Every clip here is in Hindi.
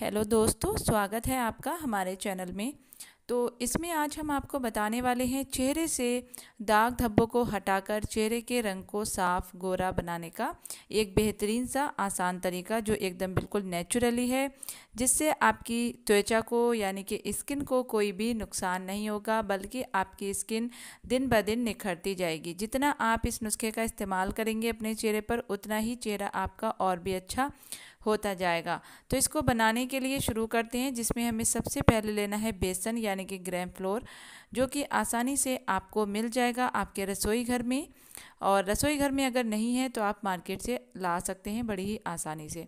हेलो दोस्तों स्वागत है आपका हमारे चैनल में तो इसमें आज हम आपको बताने वाले हैं चेहरे से दाग धब्बों को हटाकर चेहरे के रंग को साफ गोरा बनाने का एक बेहतरीन सा आसान तरीका जो एकदम बिल्कुल नेचुरली है जिससे आपकी त्वचा को यानी कि स्किन को कोई भी नुकसान नहीं होगा बल्कि आपकी स्किन दिन ब दिन निखरती जाएगी जितना आप इस नुस्खे का इस्तेमाल करेंगे अपने चेहरे पर उतना ही चेहरा आपका और भी अच्छा होता जाएगा तो इसको बनाने के लिए शुरू करते हैं जिसमें हमें सबसे पहले लेना है बेसन यानी कि ग्रैंड फ्लोर जो कि आसानी से आपको मिल जाएगा आपके रसोई घर में और रसोई घर में अगर नहीं है तो आप मार्केट से ला सकते हैं बड़ी ही आसानी से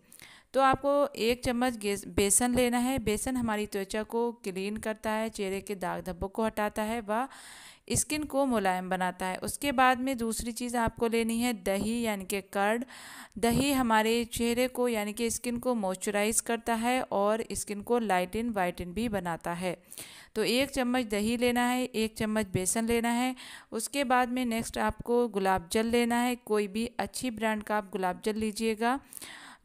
तो आपको एक चम्मच बेसन लेना है बेसन हमारी त्वचा को क्लीन करता है चेहरे के दाग धब्बों को हटाता है व स्किन को मुलायम बनाता है उसके बाद में दूसरी चीज़ आपको लेनी है दही यानी कि कर्ड दही हमारे चेहरे को यानी कि स्किन को मॉइस्चराइज करता है और स्किन को लाइटिन वाइटन भी बनाता है तो एक चम्मच दही लेना है एक चम्मच बेसन लेना है उसके बाद में नेक्स्ट आपको गुलाब जल लेना है कोई भी अच्छी ब्रांड का आप गुलाब जल लीजिएगा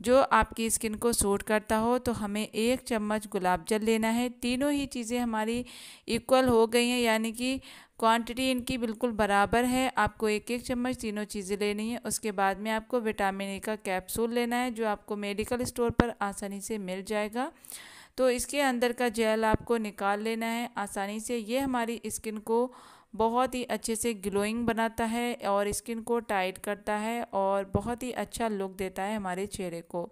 जो आपकी स्किन को सूट करता हो तो हमें एक चम्मच गुलाब जल लेना है तीनों ही चीज़ें हमारी इक्वल हो गई हैं यानी कि क्वांटिटी इनकी बिल्कुल बराबर है आपको एक एक चम्मच तीनों चीज़ें लेनी है उसके बाद में आपको विटामिन ई का कैप्सूल लेना है जो आपको मेडिकल स्टोर पर आसानी से मिल जाएगा तो इसके अंदर का जेल आपको निकाल लेना है आसानी से ये हमारी स्किन को बहुत ही अच्छे से ग्लोइंग बनाता है और स्किन को टाइट करता है और बहुत ही अच्छा लुक देता है हमारे चेहरे को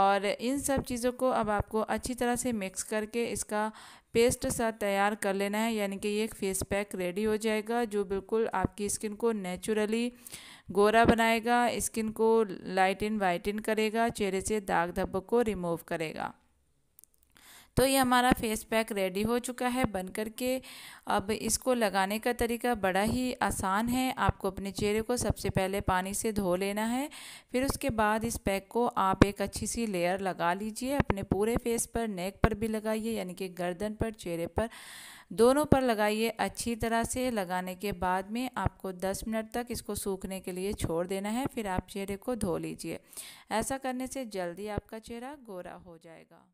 और इन सब चीज़ों को अब आपको अच्छी तरह से मिक्स करके इसका पेस्ट सा तैयार कर लेना है यानी कि ये एक फेस पैक रेडी हो जाएगा जो बिल्कुल आपकी स्किन को नेचुरली गोरा बनाएगा स्किन को लाइट वाइट वाइटन करेगा चेहरे से दाग धब्बों को रिमूव करेगा तो ये हमारा फेस पैक रेडी हो चुका है बन करके अब इसको लगाने का तरीका बड़ा ही आसान है आपको अपने चेहरे को सबसे पहले पानी से धो लेना है फिर उसके बाद इस पैक को आप एक अच्छी सी लेयर लगा लीजिए अपने पूरे फेस पर नेक पर भी लगाइए यानी कि गर्दन पर चेहरे पर दोनों पर लगाइए अच्छी तरह से लगाने के बाद में आपको 10 मिनट तक इसको सूखने के लिए छोड़ देना है फिर आप चेहरे को धो लीजिए ऐसा करने से जल्दी आपका चेहरा गोरा हो जाएगा